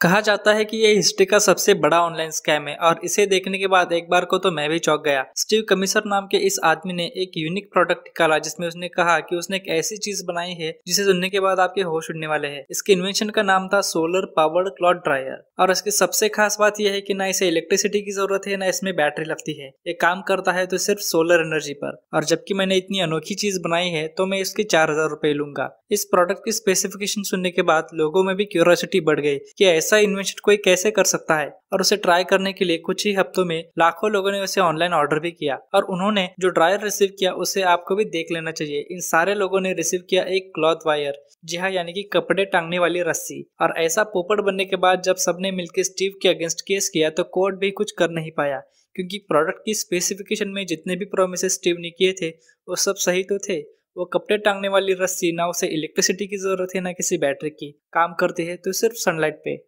कहा जाता है कि ये हिस्ट्री का सबसे बड़ा ऑनलाइन स्कैम है और इसे देखने के बाद एक बार को तो मैं भी चौंक गया स्टीव कमिश्नर नाम के इस आदमी ने एक यूनिक प्रोडक्ट निकाला जिसमें उसने कहा कि उसने एक ऐसी चीज बनाई है जिसे सुनने के बाद आपके होश उड़ने वाले हैं इसके इन्वेंशन का नाम था सोलर पावर्ड क्लॉथ ड्रायर और इसकी सबसे खास बात यह है की न इसे इलेक्ट्रिसिटी की जरूरत है न इसमें बैटरी लगती है ये काम करता है तो सिर्फ सोलर एनर्जी पर और जबकि मैंने इतनी अनोखी चीज बनाई है तो मैं इसके चार हजार लूंगा इस प्रोडक्ट की स्पेसिफिकेशन सुनने के बाद लोगों में भी क्यूरोसिटी बढ़ गई की ऐसे ऐसा इन्वेंशन कोई कैसे कर सकता है और उसे ट्राई करने के लिए कुछ ही हफ्तों में लाखों लोगों ने उसे ऑनलाइन ऑर्डर भी किया और उन्होंने जो ड्रायर रिसीव किया उसे आपको भी देख लेना चाहिए इन सारे लोगों ने रिसीव किया एक क्लॉथ वायर जी हाँ यानी कि कपड़े टांगने वाली रस्सी और ऐसा पोपड़ बनने के बाद जब सबने मिलकर स्टीव के अगेंस्ट केस किया तो कोर्ट भी कुछ कर नहीं पाया क्योंकि प्रोडक्ट की स्पेसिफिकेशन में जितने भी प्रोमिस स्टीव ने किए थे वो सब सही तो थे वो कपड़े टांगने वाली रस्सी ना उसे इलेक्ट्रिसिटी की जरूरत है ना किसी बैटरी की काम करती है तो सिर्फ सनलाइट पे